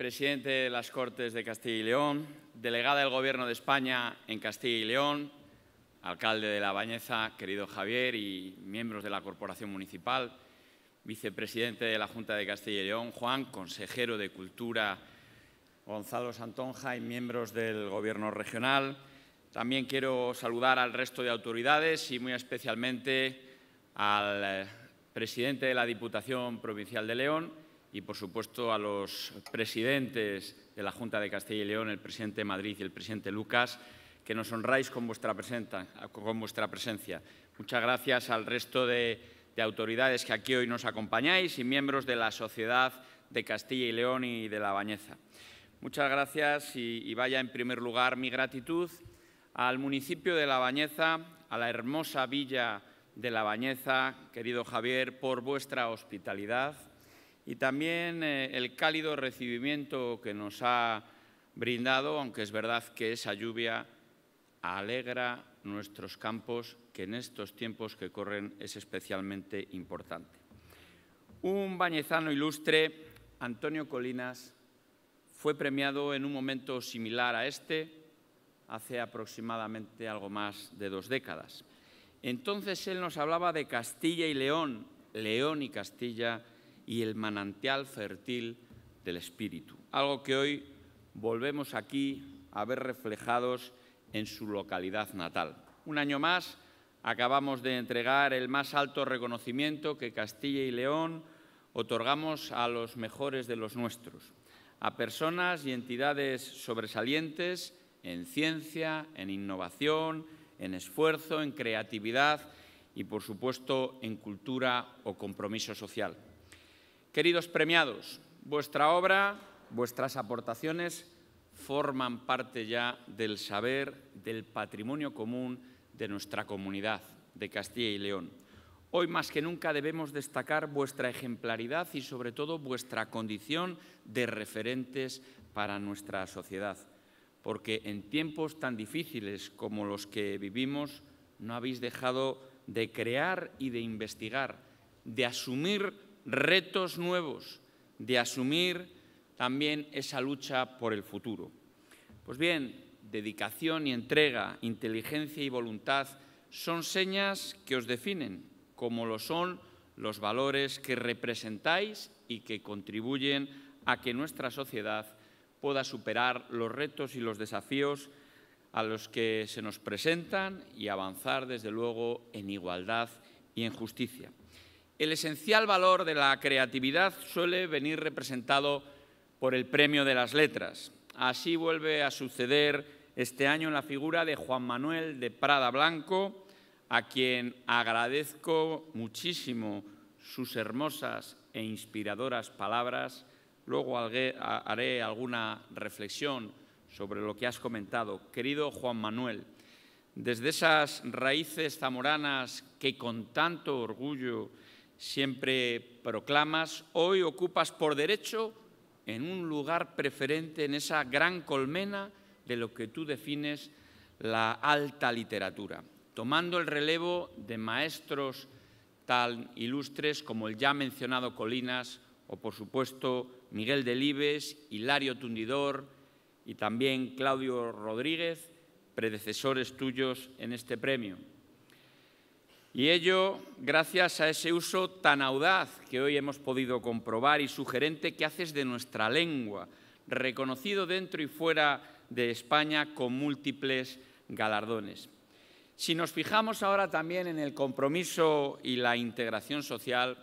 presidente de las Cortes de Castilla y León, delegada del Gobierno de España en Castilla y León, alcalde de La Bañeza, querido Javier, y miembros de la Corporación Municipal, vicepresidente de la Junta de Castilla y León, Juan, consejero de Cultura, Gonzalo Santonja, y miembros del Gobierno regional. También quiero saludar al resto de autoridades y muy especialmente al eh, presidente de la Diputación Provincial de León, y, por supuesto, a los presidentes de la Junta de Castilla y León, el presidente de Madrid y el presidente Lucas, que nos honráis con vuestra, con vuestra presencia. Muchas gracias al resto de, autoridades que aquí hoy nos acompañáis y miembros de la sociedad de Castilla y León y de La Bañeza. Muchas gracias y, y, vaya en primer lugar mi gratitud al municipio de La Bañeza, a la hermosa villa de La Bañeza, querido Javier, por vuestra hospitalidad, y también eh, el cálido recibimiento que nos ha brindado, aunque es verdad que esa lluvia alegra nuestros campos, que en estos tiempos que corren es especialmente importante. Un bañezano ilustre, Antonio Colinas, fue premiado en un momento similar a este, hace aproximadamente algo más de dos décadas. Entonces él nos hablaba de Castilla y León, León y Castilla, y el manantial fértil del Espíritu, algo que hoy volvemos aquí a ver reflejados en su localidad natal. Un año más acabamos de entregar el más alto reconocimiento que Castilla y León otorgamos a los mejores de los nuestros, a personas y entidades sobresalientes en ciencia, en innovación, en esfuerzo, en creatividad y, por supuesto, en cultura o compromiso social. Queridos premiados, vuestra obra, vuestras aportaciones forman parte ya del saber, del patrimonio común de nuestra comunidad de Castilla y León. Hoy más que nunca debemos destacar vuestra ejemplaridad y sobre todo vuestra condición de referentes para nuestra sociedad, porque en tiempos tan difíciles como los que vivimos no habéis dejado de crear y de investigar, de asumir retos nuevos, de asumir también esa lucha por el futuro. Pues bien, dedicación y entrega, inteligencia y voluntad son señas que os definen, como lo son los valores que representáis y que contribuyen a que nuestra sociedad pueda superar los retos y los desafíos a los que se nos presentan y avanzar, desde luego, en igualdad y en justicia el esencial valor de la creatividad suele venir representado por el Premio de las Letras. Así vuelve a suceder este año la figura de Juan Manuel de Prada Blanco, a quien agradezco muchísimo sus hermosas e inspiradoras palabras. Luego haré alguna reflexión sobre lo que has comentado. Querido Juan Manuel, desde esas raíces zamoranas que con tanto orgullo siempre proclamas, hoy ocupas por derecho en un lugar preferente en esa gran colmena de lo que tú defines la alta literatura, tomando el relevo de maestros tan ilustres como el ya mencionado Colinas o por supuesto Miguel Delibes, Hilario Tundidor y también Claudio Rodríguez, predecesores tuyos en este premio. Y ello gracias a ese uso tan audaz que hoy hemos podido comprobar y sugerente que haces de nuestra lengua, reconocido dentro y fuera de España con múltiples galardones. Si nos fijamos ahora también en el compromiso y la integración social,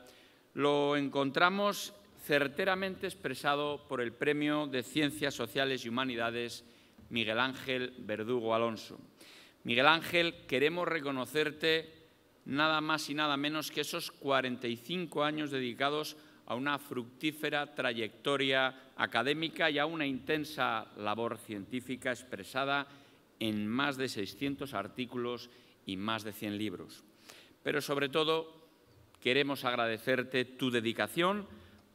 lo encontramos certeramente expresado por el Premio de Ciencias Sociales y Humanidades Miguel Ángel Verdugo Alonso. Miguel Ángel, queremos reconocerte nada más y nada menos que esos 45 años dedicados a una fructífera trayectoria académica y a una intensa labor científica expresada en más de 600 artículos y más de 100 libros. Pero sobre todo queremos agradecerte tu dedicación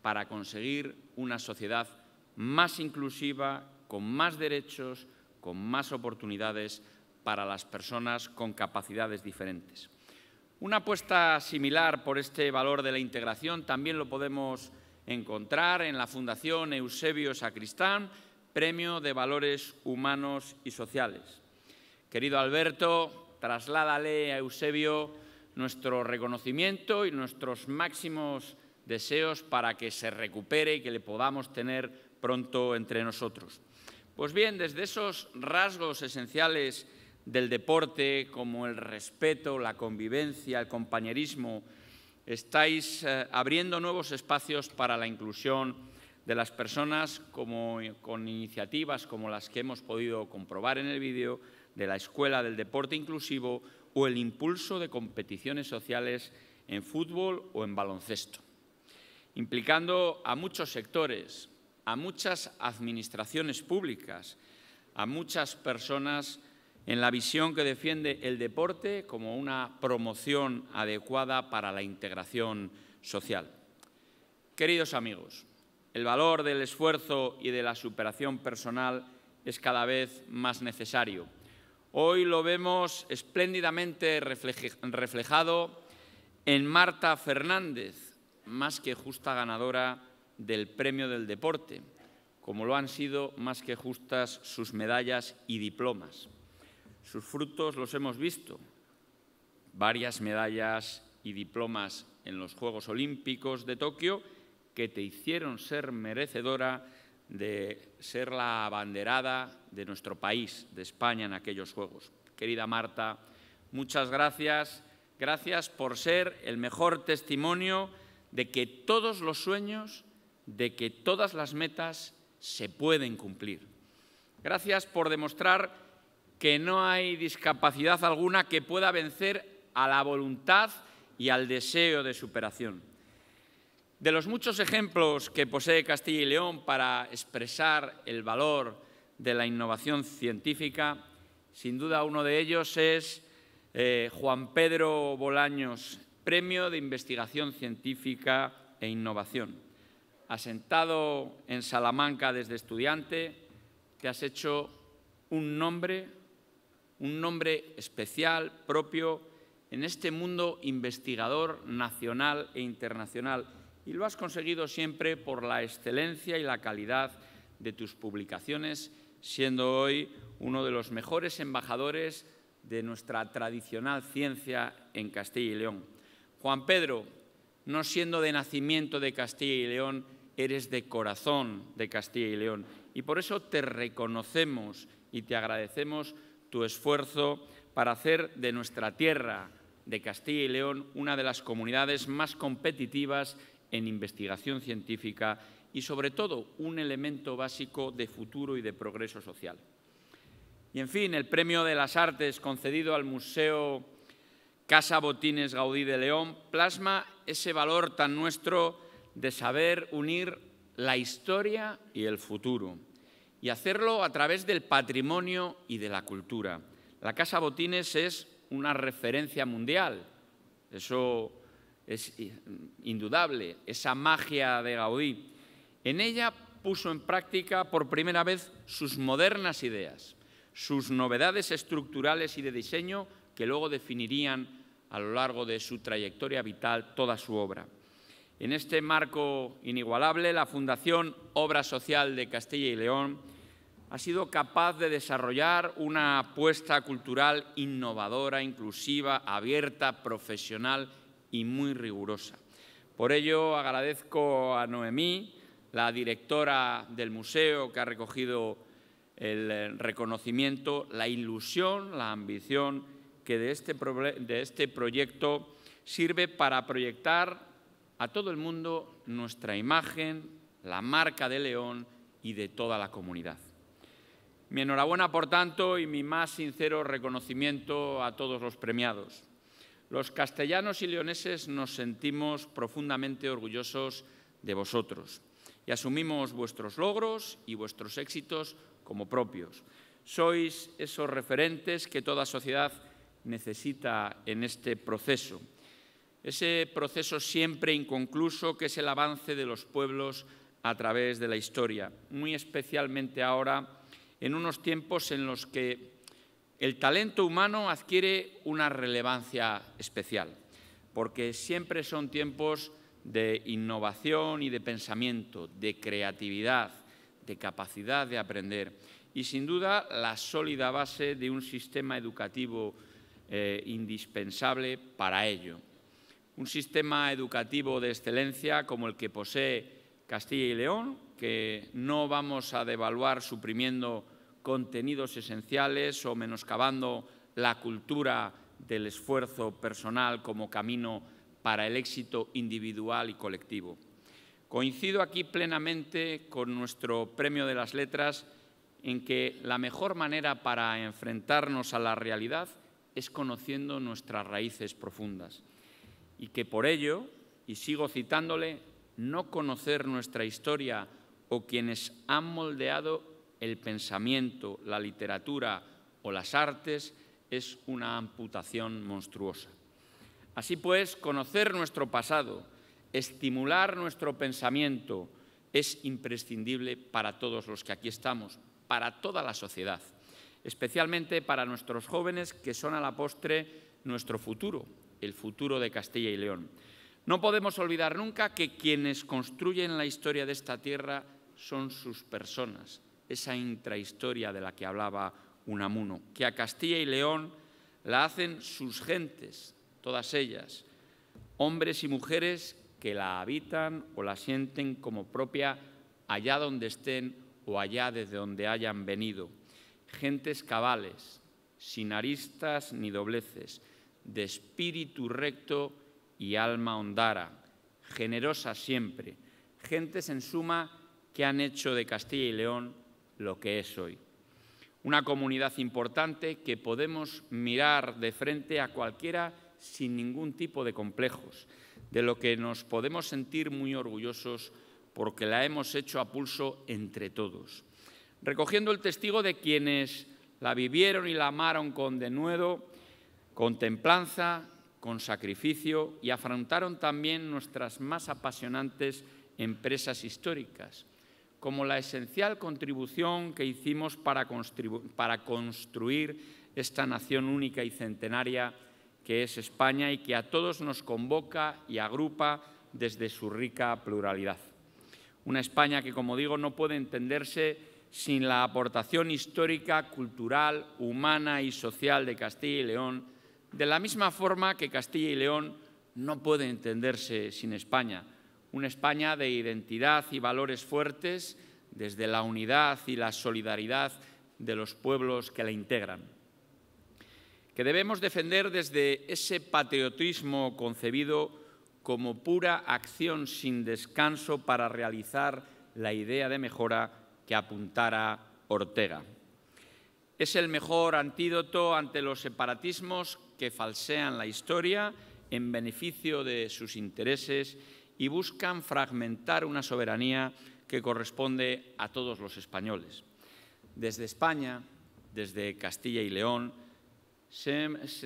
para conseguir una sociedad más inclusiva, con más derechos, con más oportunidades para las personas con capacidades diferentes. Una apuesta similar por este valor de la integración también lo podemos encontrar en la Fundación Eusebio Sacristán, Premio de Valores Humanos y Sociales. Querido Alberto, trasládale a Eusebio nuestro reconocimiento y nuestros máximos deseos para que se recupere y que le podamos tener pronto entre nosotros. Pues bien, desde esos rasgos esenciales del deporte, como el respeto, la convivencia, el compañerismo. Estáis eh, abriendo nuevos espacios para la inclusión de las personas con iniciativas como las que hemos podido comprobar en el vídeo de la Escuela del Deporte Inclusivo o el impulso de competiciones sociales en fútbol o en baloncesto, implicando a muchos sectores, a muchas administraciones públicas, a muchas personas en la visión que defiende el deporte como una promoción adecuada para la integración social. Queridos amigos, el valor del esfuerzo y de la superación personal es cada vez más necesario. Hoy lo vemos espléndidamente reflejado en Marta Fernández, más que justa ganadora del Premio del Deporte, como lo han sido más que justas sus medallas y diplomas. Sus frutos los hemos visto. Varias medallas y diplomas en los Juegos Olímpicos de Tokio que te hicieron ser merecedora de ser la abanderada de nuestro país, de España, en aquellos Juegos. Querida Marta, muchas gracias. Gracias por ser el mejor testimonio de que todos los sueños, de que todas las metas se pueden cumplir. Gracias por demostrar que no hay discapacidad alguna que pueda vencer a la voluntad y al deseo de superación. De los muchos ejemplos que posee Castilla y León para expresar el valor de la innovación científica, sin duda uno de ellos es eh, Juan Pedro Bolaños, Premio de Investigación Científica e Innovación. Asentado en Salamanca desde estudiante, te has hecho un nombre un nombre especial, propio, en este mundo investigador nacional e internacional. Y lo has conseguido siempre por la excelencia y la calidad de tus publicaciones, siendo hoy uno de los mejores embajadores de nuestra tradicional ciencia en Castilla y León. Juan Pedro, no siendo de nacimiento de Castilla y León, eres de corazón de Castilla y León. Y por eso te reconocemos y te agradecemos tu esfuerzo para hacer de nuestra tierra, de Castilla y León, una de las comunidades más competitivas en investigación científica y, sobre todo, un elemento básico de futuro y de progreso social. Y, en fin, el Premio de las Artes concedido al Museo Casa Botines Gaudí de León plasma ese valor tan nuestro de saber unir la historia y el futuro y hacerlo a través del patrimonio y de la cultura. La Casa Botines es una referencia mundial, eso es indudable, esa magia de Gaudí. En ella puso en práctica por primera vez sus modernas ideas, sus novedades estructurales y de diseño que luego definirían a lo largo de su trayectoria vital toda su obra. En este marco inigualable, la Fundación Obra Social de Castilla y León ha sido capaz de desarrollar una apuesta cultural innovadora, inclusiva, abierta, profesional y muy rigurosa. Por ello agradezco a Noemí, la directora del museo que ha recogido el reconocimiento, la ilusión, la ambición que de este, de este proyecto sirve para proyectar a todo el mundo nuestra imagen, la marca de León y de toda la comunidad. Mi enhorabuena, por tanto, y mi más sincero reconocimiento a todos los premiados. Los castellanos y leoneses nos sentimos profundamente orgullosos de vosotros y asumimos vuestros logros y vuestros éxitos como propios. Sois esos referentes que toda sociedad necesita en este proceso. Ese proceso siempre inconcluso que es el avance de los pueblos a través de la historia, muy especialmente ahora en unos tiempos en los que el talento humano adquiere una relevancia especial, porque siempre son tiempos de innovación y de pensamiento, de creatividad, de capacidad de aprender y sin duda la sólida base de un sistema educativo eh, indispensable para ello. Un sistema educativo de excelencia como el que posee Castilla y León, que no vamos a devaluar suprimiendo contenidos esenciales o menoscabando la cultura del esfuerzo personal como camino para el éxito individual y colectivo. Coincido aquí plenamente con nuestro Premio de las Letras en que la mejor manera para enfrentarnos a la realidad es conociendo nuestras raíces profundas y que por ello, y sigo citándole, no conocer nuestra historia o quienes han moldeado el pensamiento, la literatura o las artes es una amputación monstruosa. Así pues, conocer nuestro pasado, estimular nuestro pensamiento, es imprescindible para todos los que aquí estamos, para toda la sociedad, especialmente para nuestros jóvenes que son a la postre nuestro futuro, el futuro de Castilla y León. No podemos olvidar nunca que quienes construyen la historia de esta tierra son sus personas, esa intrahistoria de la que hablaba Unamuno, que a Castilla y León la hacen sus gentes, todas ellas, hombres y mujeres que la habitan o la sienten como propia allá donde estén o allá desde donde hayan venido. Gentes cabales, sin aristas ni dobleces, de espíritu recto y alma hondara, generosa siempre, gentes en suma que han hecho de Castilla y León lo que es hoy. Una comunidad importante que podemos mirar de frente a cualquiera sin ningún tipo de complejos, de lo que nos podemos sentir muy orgullosos porque la hemos hecho a pulso entre todos, recogiendo el testigo de quienes la vivieron y la amaron con denuedo, con templanza, con sacrificio y afrontaron también nuestras más apasionantes empresas históricas, como la esencial contribución que hicimos para, construir esta nación única y centenaria que es España y que a todos nos convoca y agrupa desde su rica pluralidad. Una España que, como digo, no puede entenderse sin la aportación histórica, cultural, humana y social de Castilla y León, de la misma forma que Castilla y León no puede entenderse sin España, una España de identidad y valores fuertes desde la unidad y la solidaridad de los pueblos que la integran, que debemos defender desde ese patriotismo concebido como pura acción sin descanso para realizar la idea de mejora que apuntara Ortega. Es el mejor antídoto ante los separatismos que falsean la historia en beneficio de sus intereses y buscan fragmentar una soberanía que corresponde a todos los españoles. Desde España, desde Castilla y León,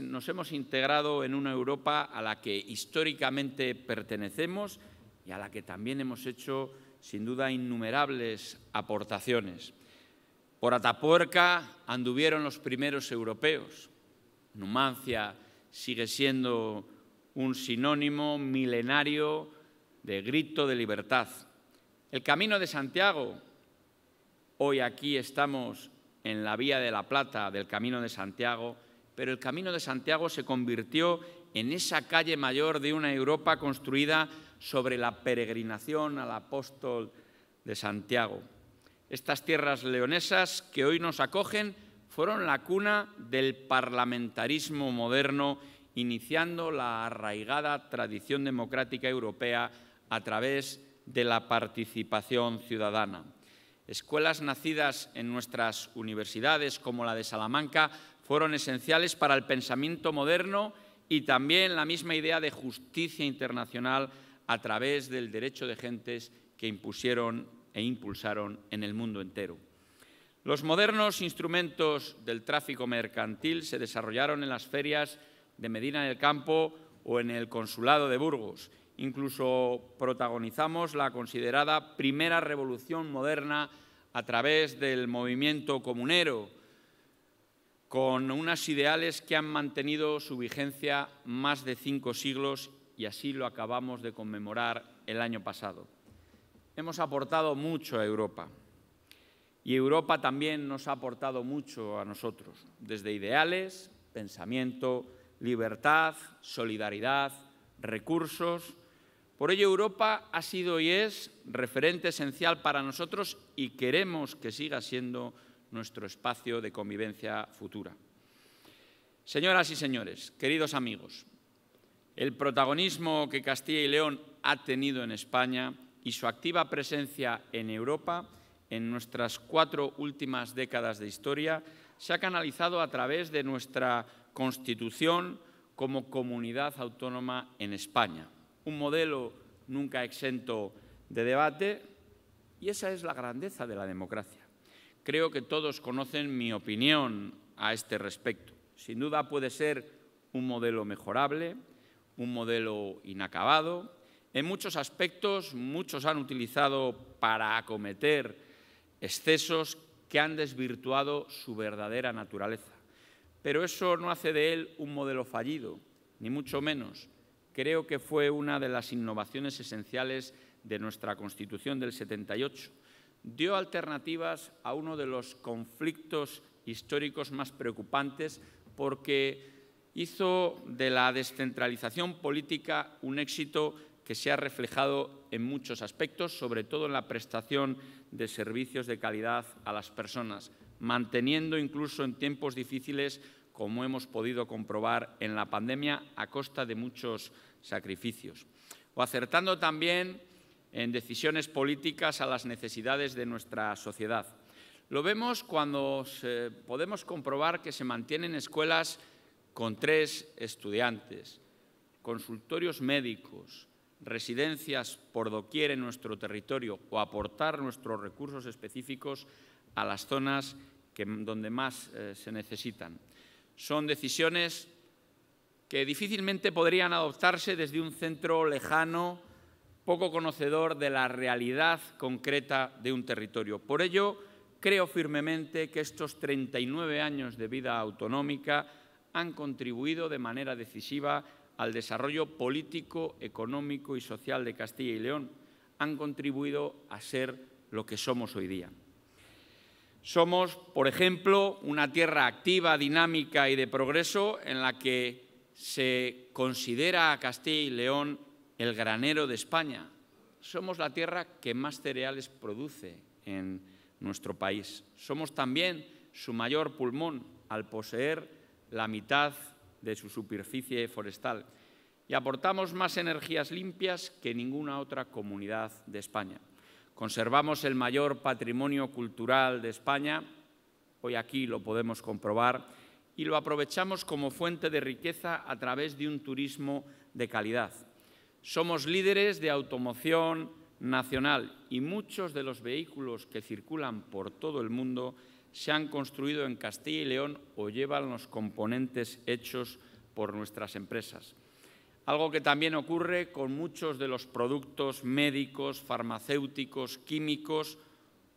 nos hemos integrado en una Europa a la que históricamente pertenecemos y a la que también hemos hecho, sin duda, innumerables aportaciones. Por Atapuerca anduvieron los primeros europeos. Numancia sigue siendo un sinónimo milenario de grito de libertad. El Camino de Santiago, hoy aquí estamos en la Vía de la Plata del Camino de Santiago, pero el Camino de Santiago se convirtió en esa calle mayor de una Europa construida sobre la peregrinación al apóstol de Santiago. Estas tierras leonesas que hoy nos acogen fueron la cuna del parlamentarismo moderno, iniciando la arraigada tradición democrática europea a través de la participación ciudadana. Escuelas nacidas en nuestras universidades, como la de Salamanca, fueron esenciales para el pensamiento moderno y también la misma idea de justicia internacional a través del derecho de gentes que impusieron e impulsaron en el mundo entero. Los modernos instrumentos del tráfico mercantil se desarrollaron en las ferias de Medina del Campo o en el Consulado de Burgos Incluso protagonizamos la considerada primera revolución moderna a través del movimiento comunero, con unas ideales que han mantenido su vigencia más de cinco siglos y así lo acabamos de conmemorar el año pasado. Hemos aportado mucho a Europa y Europa también nos ha aportado mucho a nosotros, desde ideales, pensamiento, libertad, solidaridad, recursos, por ello, Europa ha sido y es referente esencial para nosotros y queremos que siga siendo nuestro espacio de convivencia futura. Señoras y señores, queridos amigos, el protagonismo que Castilla y León ha tenido en España y su activa presencia en Europa en nuestras cuatro últimas décadas de historia se ha canalizado a través de nuestra Constitución como comunidad autónoma en España un modelo nunca exento de debate y esa es la grandeza de la democracia. Creo que todos conocen mi opinión a este respecto. Sin duda puede ser un modelo mejorable, un modelo inacabado. En muchos aspectos, muchos han utilizado para acometer excesos que han desvirtuado su verdadera naturaleza. Pero eso no hace de él un modelo fallido, ni mucho menos creo que fue una de las innovaciones esenciales de nuestra Constitución del 78. Dio alternativas a uno de los conflictos históricos más preocupantes porque hizo de la descentralización política un éxito que se ha reflejado en muchos aspectos, sobre todo en la prestación de servicios de calidad a las personas, manteniendo incluso en tiempos difíciles como hemos podido comprobar en la pandemia a costa de muchos sacrificios, o acertando también en decisiones políticas a las necesidades de nuestra sociedad. Lo vemos cuando podemos comprobar que se mantienen escuelas con tres estudiantes, consultorios médicos, residencias por doquier en nuestro territorio o aportar nuestros recursos específicos a las zonas donde más eh, se necesitan. Son decisiones que difícilmente podrían adoptarse desde un centro lejano, poco conocedor de la realidad concreta de un territorio. Por ello, creo firmemente que estos 39 años de vida autonómica han contribuido de manera decisiva al desarrollo político, económico y social de Castilla y León, han contribuido a ser lo que somos hoy día. Somos, por ejemplo, una tierra activa, dinámica y de progreso en la que se considera a Castilla y León el granero de España. Somos la tierra que más cereales produce en nuestro país. Somos también su mayor pulmón al poseer la mitad de su superficie forestal y aportamos más energías limpias que ninguna otra comunidad de España. Conservamos el mayor patrimonio cultural de España, hoy aquí lo podemos comprobar, y lo aprovechamos como fuente de riqueza a través de un turismo de calidad. Somos líderes de automoción nacional y muchos de los vehículos que circulan por todo el mundo se han construido en Castilla y León o llevan los componentes hechos por nuestras empresas algo que también ocurre con muchos de los productos médicos, farmacéuticos, químicos,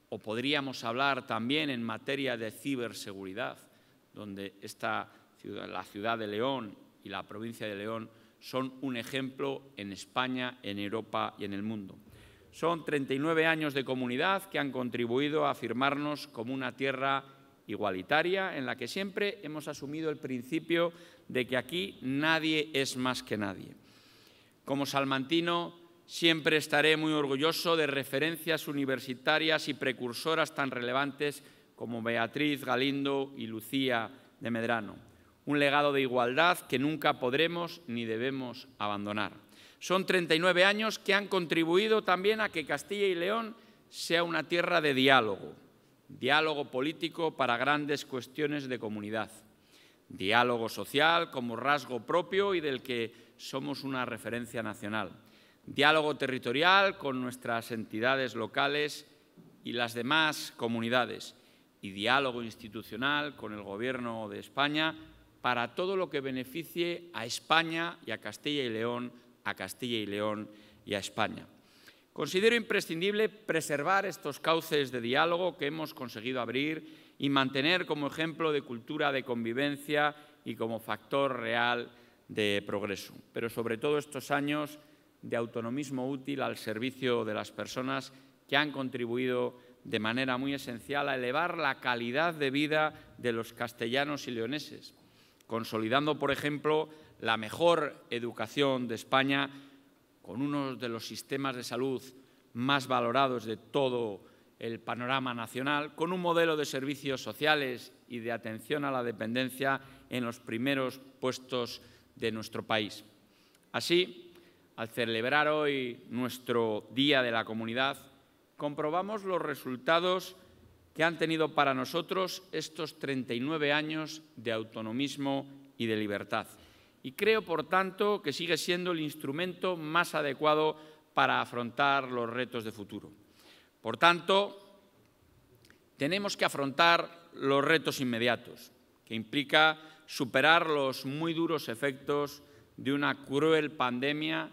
o podríamos hablar también en materia de ciberseguridad, donde esta la ciudad de León y la provincia de León son un ejemplo en España, en Europa y en el mundo. Son 39 años de comunidad que han contribuido a afirmarnos como una tierra igualitaria en la que siempre hemos asumido el principio de que aquí nadie es más que nadie. Como salmantino, siempre estaré muy orgulloso de referencias universitarias y precursoras tan relevantes como Beatriz Galindo y Lucía de Medrano. Un legado de igualdad que nunca podremos ni debemos abandonar. Son 39 años que han contribuido también a que Castilla y León sea una tierra de diálogo, diálogo político para grandes cuestiones de comunidad, diálogo social como rasgo propio y del que somos una referencia nacional, diálogo territorial con nuestras entidades locales y las demás comunidades y diálogo institucional con el Gobierno de España para todo lo que beneficie a España y a Castilla y León, a Castilla y León y a España. Considero imprescindible preservar estos cauces de diálogo que hemos conseguido abrir y mantener como ejemplo de cultura de convivencia y como factor real de progreso. Pero sobre todo estos años de autonomismo útil al servicio de las personas que han contribuido de manera muy esencial a elevar la calidad de vida de los castellanos y leoneses, consolidando, por ejemplo, la mejor educación de España con uno de los sistemas de salud más valorados de todo el panorama nacional, con un modelo de servicios sociales y de atención a la dependencia en los primeros puestos de nuestro país. Así, al celebrar hoy nuestro Día de la Comunidad, comprobamos los resultados que han tenido para nosotros estos 39 años de autonomismo y de libertad y creo, por tanto, que sigue siendo el instrumento más adecuado para afrontar los retos de futuro. Por tanto, tenemos que afrontar los retos inmediatos, que implica superar los muy duros efectos de una cruel pandemia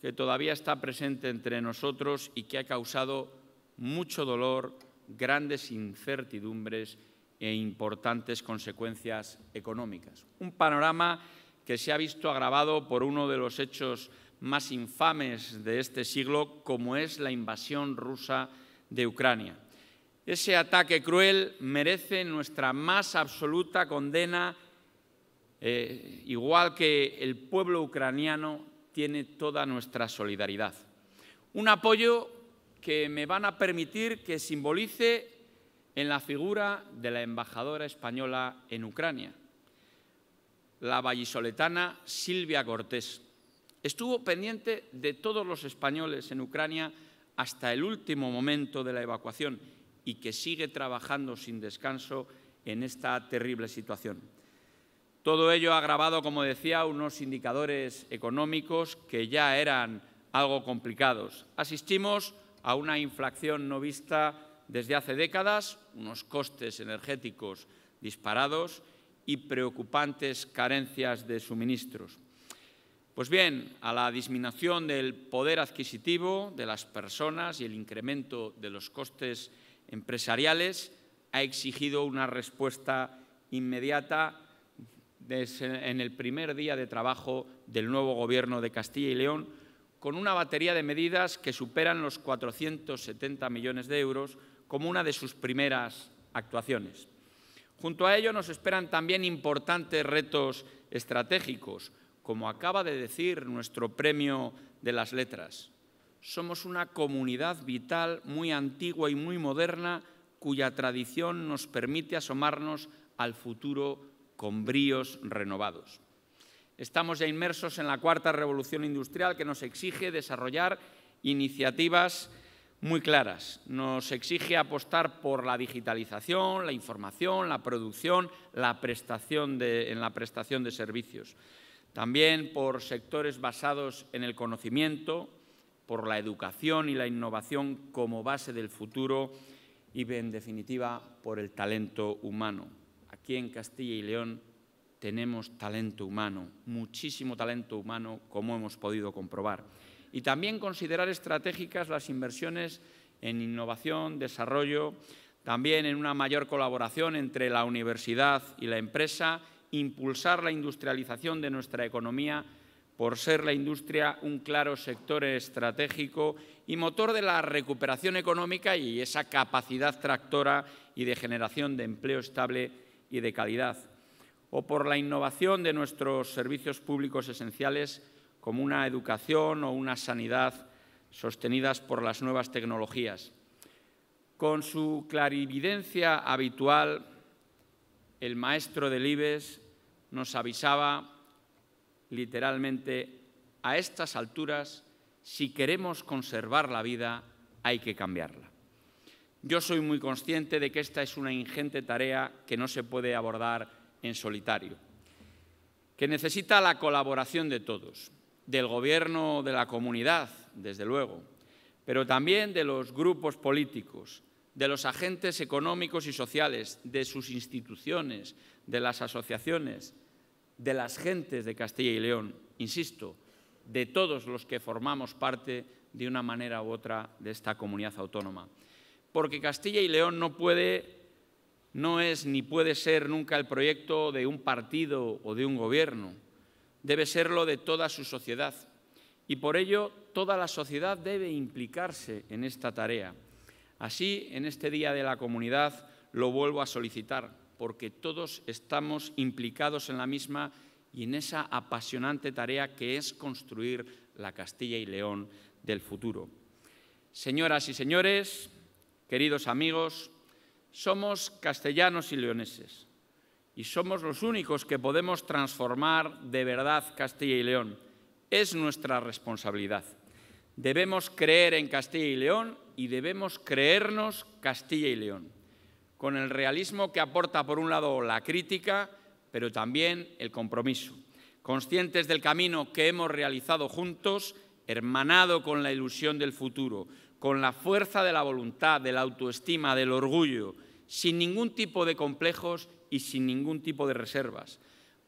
que todavía está presente entre nosotros y que ha causado mucho dolor, grandes incertidumbres e importantes consecuencias económicas. Un panorama que se ha visto agravado por uno de los hechos más infames de este siglo, como es la invasión rusa de Ucrania. Ese ataque cruel merece nuestra más absoluta condena, eh, igual que el pueblo ucraniano tiene toda nuestra solidaridad. Un apoyo que me van a permitir que simbolice en la figura de la embajadora española en Ucrania, la vallisoletana Silvia Cortés. Estuvo pendiente de todos los españoles en Ucrania hasta el último momento de la evacuación y que sigue trabajando sin descanso en esta terrible situación. Todo ello ha agravado, como decía, unos indicadores económicos que ya eran algo complicados. Asistimos a una inflación no vista desde hace décadas, unos costes energéticos disparados y preocupantes carencias de suministros. Pues bien, a la disminución del poder adquisitivo de las personas y el incremento de los costes empresariales ha exigido una respuesta inmediata en el primer día de trabajo del nuevo Gobierno de Castilla y León, con una batería de medidas que superan los 470 millones de euros como una de sus primeras actuaciones. Junto a ello nos esperan también importantes retos estratégicos, como acaba de decir nuestro premio de las letras. Somos una comunidad vital muy antigua y muy moderna cuya tradición nos permite asomarnos al futuro con bríos renovados. Estamos ya inmersos en la cuarta revolución industrial que nos exige desarrollar iniciativas muy claras. Nos exige apostar por la digitalización, la información, la producción, la prestación de, en la prestación de servicios. También por sectores basados en el conocimiento, por la educación y la innovación como base del futuro y, en definitiva, por el talento humano. Aquí en Castilla y León tenemos talento humano, muchísimo talento humano, como hemos podido comprobar y también considerar estratégicas las inversiones en innovación, desarrollo, también en una mayor colaboración entre la universidad y la empresa, impulsar la industrialización de nuestra economía por ser la industria un claro sector estratégico y motor de la recuperación económica y esa capacidad tractora y de generación de empleo estable y de calidad, o por la innovación de nuestros servicios públicos esenciales como una educación o una sanidad sostenidas por las nuevas tecnologías. Con su clarividencia habitual, el maestro de Libes nos avisaba literalmente, a estas alturas, si queremos conservar la vida, hay que cambiarla. Yo soy muy consciente de que esta es una ingente tarea que no se puede abordar en solitario, que necesita la colaboración de todos, del gobierno de la comunidad, desde luego, pero también de los grupos políticos, de los agentes económicos y sociales, de sus instituciones, de las asociaciones, de las gentes de Castilla y León, insisto, de todos los que formamos parte de una manera u otra de esta comunidad autónoma. Porque Castilla y León no puede, no es ni puede ser nunca el proyecto de un partido o de un gobierno debe serlo de toda su sociedad. Y por ello, toda la sociedad debe implicarse en esta tarea. Así, en este Día de la Comunidad, lo vuelvo a solicitar, porque todos estamos implicados en la misma y en esa apasionante tarea que es construir la Castilla y León del futuro. Señoras y señores, queridos amigos, somos castellanos y leoneses y somos los únicos que podemos transformar de verdad Castilla y León. Es nuestra responsabilidad. Debemos creer en Castilla y León y debemos creernos Castilla y León, con el realismo que aporta por un lado la crítica, pero también el compromiso. Conscientes del camino que hemos realizado juntos, hermanado con la ilusión del futuro, con la fuerza de la voluntad, de la autoestima, del orgullo, sin ningún tipo de complejos y sin ningún tipo de reservas,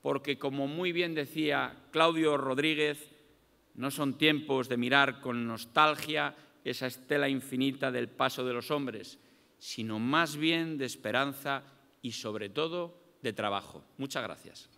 porque como muy bien decía Claudio Rodríguez, no son tiempos de mirar con nostalgia esa estela infinita del paso de los hombres, sino más bien de esperanza y sobre todo de trabajo. Muchas gracias.